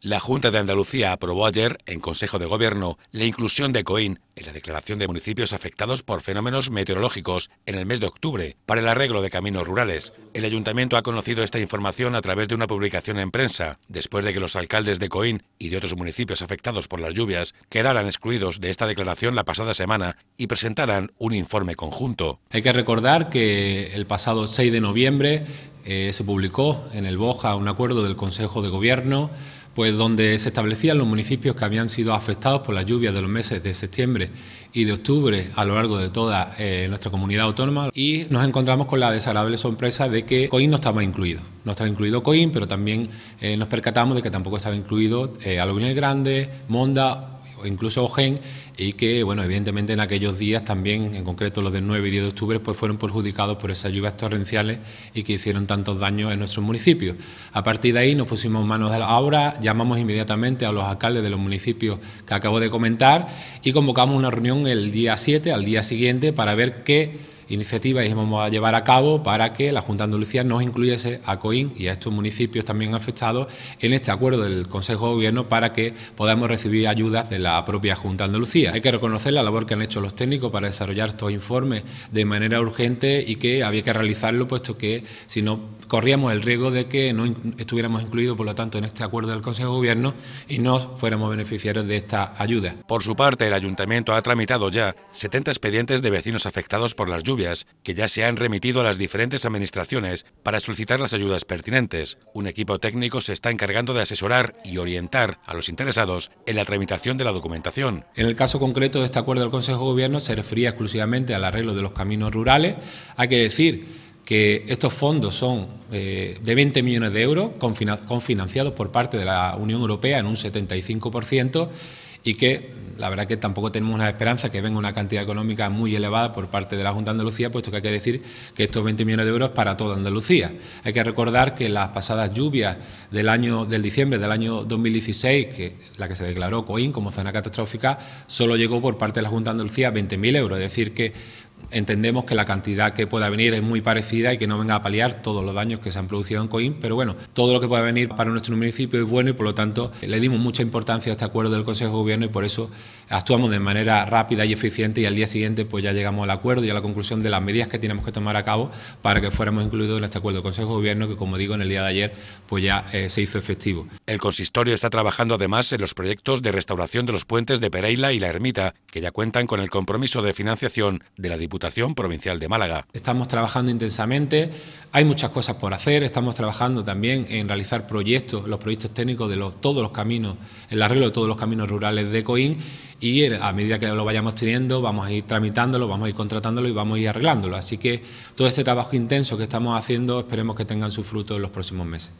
La Junta de Andalucía aprobó ayer, en Consejo de Gobierno, la inclusión de Coín en la declaración de municipios afectados por fenómenos meteorológicos en el mes de octubre para el arreglo de caminos rurales. El ayuntamiento ha conocido esta información a través de una publicación en prensa, después de que los alcaldes de Coín y de otros municipios afectados por las lluvias quedaran excluidos de esta declaración la pasada semana y presentaran un informe conjunto. Hay que recordar que el pasado 6 de noviembre eh, se publicó en el BOJA un acuerdo del Consejo de Gobierno pues donde se establecían los municipios que habían sido afectados por las lluvias de los meses de septiembre y de octubre a lo largo de toda eh, nuestra comunidad autónoma y nos encontramos con la desagradable sorpresa de que Coín no estaba incluido. No estaba incluido Coín pero también eh, nos percatamos de que tampoco estaba incluido eh, Grande, Monda incluso OGEN, y que, bueno, evidentemente en aquellos días también, en concreto los del 9 y 10 de octubre, pues fueron perjudicados por esas lluvias torrenciales y que hicieron tantos daños en nuestros municipios. A partir de ahí nos pusimos manos a la obra, llamamos inmediatamente a los alcaldes de los municipios que acabo de comentar y convocamos una reunión el día 7, al día siguiente, para ver qué ...iniciativa iniciativas vamos a llevar a cabo para que la Junta de Andalucía nos incluyese a COIN y a estos municipios también afectados en este acuerdo del Consejo de Gobierno para que podamos recibir ayudas de la propia Junta de Andalucía. Hay que reconocer la labor que han hecho los técnicos para desarrollar estos informes de manera urgente y que había que realizarlo puesto que si no corríamos el riesgo de que no estuviéramos incluidos por lo tanto en este acuerdo del Consejo de Gobierno y no fuéramos beneficiarios de esta ayuda. Por su parte, el Ayuntamiento ha tramitado ya 70 expedientes de vecinos afectados por las lluvias que ya se han remitido a las diferentes administraciones para solicitar las ayudas pertinentes. Un equipo técnico se está encargando de asesorar y orientar a los interesados en la tramitación de la documentación. En el caso concreto de este acuerdo del Consejo de Gobierno se refería exclusivamente al arreglo de los caminos rurales. Hay que decir que estos fondos son eh, de 20 millones de euros, confinanciados por parte de la Unión Europea en un 75%, y que la verdad que tampoco tenemos una esperanza que venga una cantidad económica muy elevada por parte de la Junta de Andalucía, puesto que hay que decir que estos 20 millones de euros para toda Andalucía. Hay que recordar que las pasadas lluvias del año del diciembre del año 2016, que la que se declaró COIN como zona catastrófica, solo llegó por parte de la Junta de Andalucía 20.000 euros, es decir que entendemos que la cantidad que pueda venir es muy parecida y que no venga a paliar todos los daños que se han producido en Coim... pero bueno, todo lo que pueda venir para nuestro municipio es bueno y por lo tanto le dimos mucha importancia a este acuerdo del Consejo de Gobierno y por eso actuamos de manera rápida y eficiente y al día siguiente pues ya llegamos al acuerdo y a la conclusión de las medidas que tenemos que tomar a cabo para que fuéramos incluidos en este acuerdo del Consejo de Gobierno que como digo en el día de ayer pues ya eh, se hizo efectivo. El consistorio está trabajando además en los proyectos de restauración de los puentes de Pereira y la Ermita que ya cuentan con el compromiso de financiación de la Diputación Provincial de Málaga. Estamos trabajando intensamente, hay muchas cosas por hacer, estamos trabajando también en realizar proyectos, los proyectos técnicos de todos los caminos, el arreglo de todos los caminos rurales de Coín y a medida que lo vayamos teniendo vamos a ir tramitándolo, vamos a ir contratándolo y vamos a ir arreglándolo. Así que todo este trabajo intenso que estamos haciendo esperemos que tengan su fruto en los próximos meses.